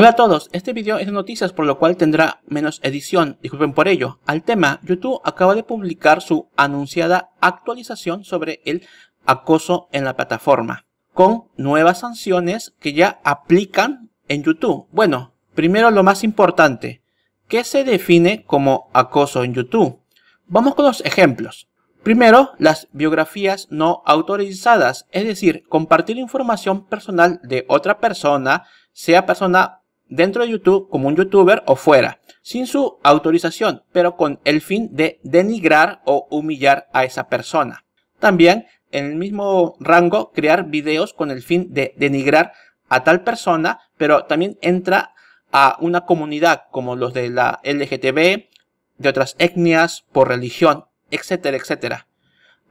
Hola a todos, este video es de noticias por lo cual tendrá menos edición, disculpen por ello. Al tema, YouTube acaba de publicar su anunciada actualización sobre el acoso en la plataforma, con nuevas sanciones que ya aplican en YouTube. Bueno, primero lo más importante, ¿qué se define como acoso en YouTube? Vamos con los ejemplos. Primero, las biografías no autorizadas, es decir, compartir información personal de otra persona, sea persona dentro de YouTube como un youtuber o fuera, sin su autorización, pero con el fin de denigrar o humillar a esa persona. También, en el mismo rango, crear videos con el fin de denigrar a tal persona, pero también entra a una comunidad como los de la LGTB, de otras etnias, por religión, etcétera, etcétera.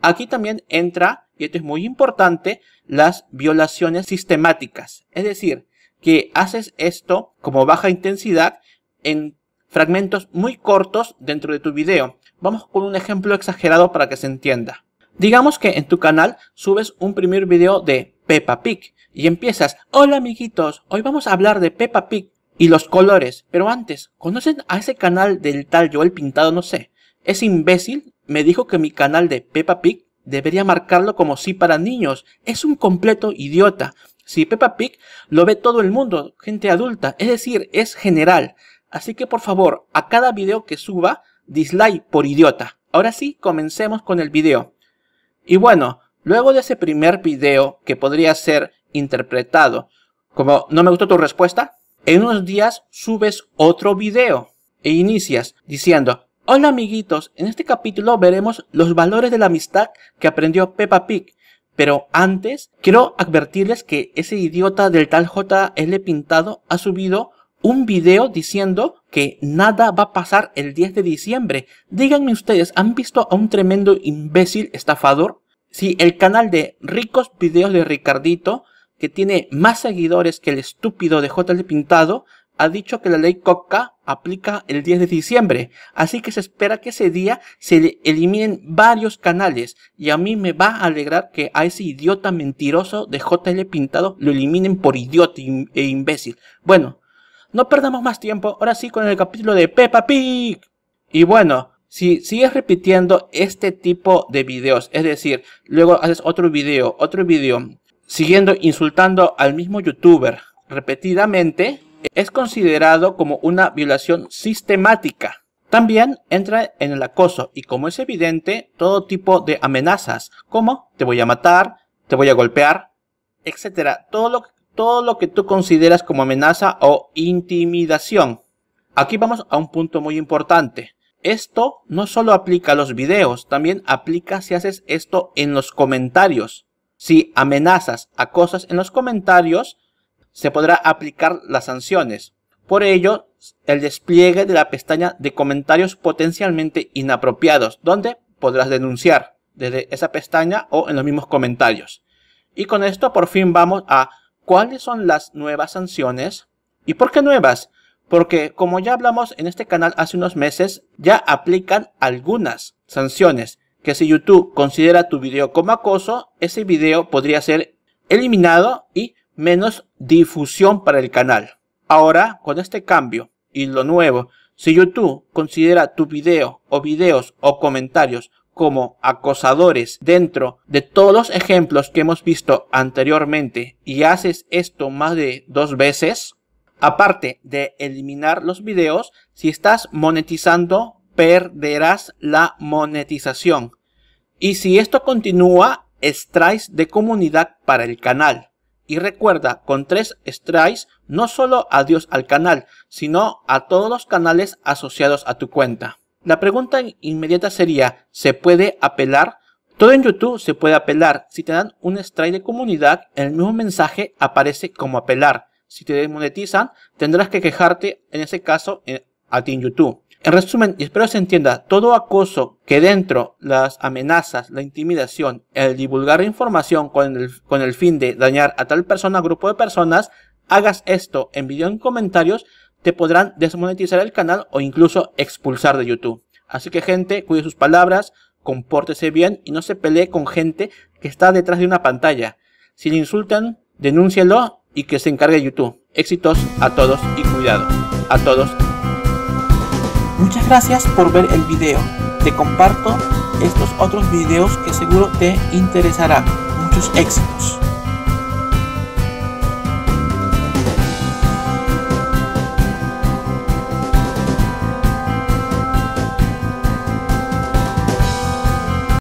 Aquí también entra, y esto es muy importante, las violaciones sistemáticas, es decir, que haces esto como baja intensidad en fragmentos muy cortos dentro de tu video. Vamos con un ejemplo exagerado para que se entienda. Digamos que en tu canal subes un primer video de Peppa Pig y empiezas, hola amiguitos, hoy vamos a hablar de Peppa Pig y los colores, pero antes, ¿conocen a ese canal del tal Joel Pintado? No sé. Ese imbécil me dijo que mi canal de Peppa Pig debería marcarlo como sí para niños. Es un completo idiota. Si Peppa Pig lo ve todo el mundo, gente adulta, es decir, es general. Así que por favor, a cada video que suba, dislike por idiota. Ahora sí, comencemos con el video. Y bueno, luego de ese primer video que podría ser interpretado como no me gustó tu respuesta, en unos días subes otro video e inicias diciendo, hola amiguitos, en este capítulo veremos los valores de la amistad que aprendió Peppa Pig. Pero antes, quiero advertirles que ese idiota del tal JL Pintado ha subido un video diciendo que nada va a pasar el 10 de diciembre. Díganme ustedes, ¿han visto a un tremendo imbécil estafador? Si el canal de Ricos Videos de Ricardito, que tiene más seguidores que el estúpido de JL Pintado, ha dicho que la ley coca aplica el 10 de diciembre, así que se espera que ese día se eliminen varios canales y a mí me va a alegrar que a ese idiota mentiroso de JL Pintado lo eliminen por idiota e imbécil. Bueno, no perdamos más tiempo, ahora sí con el capítulo de Peppa Pig. Y bueno, si sigues repitiendo este tipo de videos, es decir, luego haces otro video, otro video, siguiendo insultando al mismo youtuber repetidamente, es considerado como una violación sistemática. También entra en el acoso y como es evidente, todo tipo de amenazas, como te voy a matar, te voy a golpear, etc. Todo lo, todo lo que tú consideras como amenaza o intimidación. Aquí vamos a un punto muy importante. Esto no solo aplica a los videos, también aplica si haces esto en los comentarios. Si amenazas a cosas en los comentarios, se podrá aplicar las sanciones. Por ello, el despliegue de la pestaña de comentarios potencialmente inapropiados, donde podrás denunciar desde esa pestaña o en los mismos comentarios. Y con esto por fin vamos a cuáles son las nuevas sanciones y por qué nuevas. Porque como ya hablamos en este canal hace unos meses, ya aplican algunas sanciones que si YouTube considera tu video como acoso, ese video podría ser eliminado y menos difusión para el canal. Ahora, con este cambio y lo nuevo, si YouTube considera tu video o videos o comentarios como acosadores dentro de todos los ejemplos que hemos visto anteriormente y haces esto más de dos veces, aparte de eliminar los videos, si estás monetizando perderás la monetización. Y si esto continúa, extraes de comunidad para el canal. Y recuerda, con tres strikes, no solo adiós al canal, sino a todos los canales asociados a tu cuenta. La pregunta inmediata sería, ¿se puede apelar? Todo en YouTube se puede apelar. Si te dan un strike de comunidad, el mismo mensaje aparece como apelar. Si te desmonetizan, tendrás que quejarte, en ese caso, eh, a ti en YouTube. En resumen, y espero se entienda, todo acoso que dentro las amenazas, la intimidación, el divulgar información con el, fin de dañar a tal persona, o grupo de personas, hagas esto en video en comentarios, te podrán desmonetizar el canal o incluso expulsar de YouTube. Así que gente, cuide sus palabras, compórtese bien y no se pelee con gente que está detrás de una pantalla. Si le insultan, denúncielo y que se encargue YouTube. Éxitos a todos y cuidado. A todos Muchas gracias por ver el video. Te comparto estos otros videos que seguro te interesarán. Muchos éxitos.